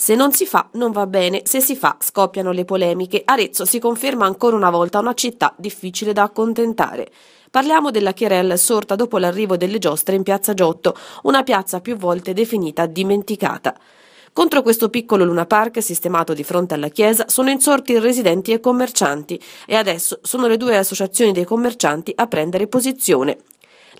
Se non si fa non va bene, se si fa scoppiano le polemiche. Arezzo si conferma ancora una volta una città difficile da accontentare. Parliamo della Chirel sorta dopo l'arrivo delle giostre in piazza Giotto, una piazza più volte definita dimenticata. Contro questo piccolo Luna Park sistemato di fronte alla chiesa sono insorti residenti e commercianti e adesso sono le due associazioni dei commercianti a prendere posizione.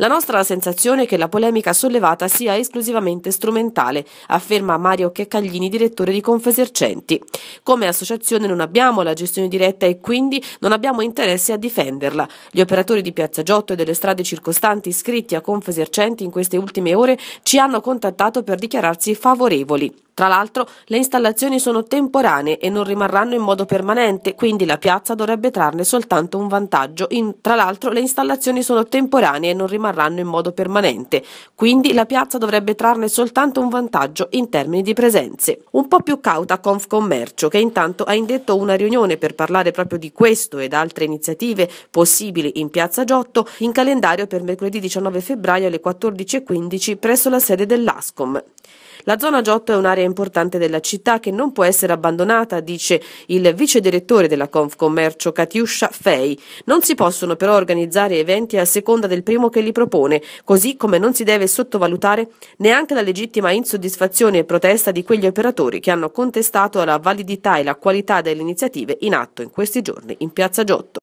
La nostra sensazione è che la polemica sollevata sia esclusivamente strumentale, afferma Mario Checcaglini, direttore di Confesercenti. Come associazione non abbiamo la gestione diretta e quindi non abbiamo interesse a difenderla. Gli operatori di Piazza Giotto e delle strade circostanti iscritti a Confesercenti in queste ultime ore ci hanno contattato per dichiararsi favorevoli. Tra l'altro le installazioni sono temporanee e non rimarranno in modo permanente, quindi la piazza dovrebbe trarne soltanto un vantaggio. In, tra l'altro le installazioni sono temporanee e non rimarranno in modo permanente, quindi la piazza dovrebbe trarne soltanto un vantaggio in termini di presenze. Un po' più cauta Confcommercio, che intanto ha indetto una riunione per parlare proprio di questo ed altre iniziative possibili in Piazza Giotto, in calendario per mercoledì 19 febbraio alle 14.15 presso la sede dell'ASCOM. La zona Giotto è un'area importante della città che non può essere abbandonata, dice il vice direttore della Confcommercio Katiuscia Fei. Non si possono però organizzare eventi a seconda del primo che li propone, così come non si deve sottovalutare neanche la legittima insoddisfazione e protesta di quegli operatori che hanno contestato la validità e la qualità delle iniziative in atto in questi giorni in Piazza Giotto.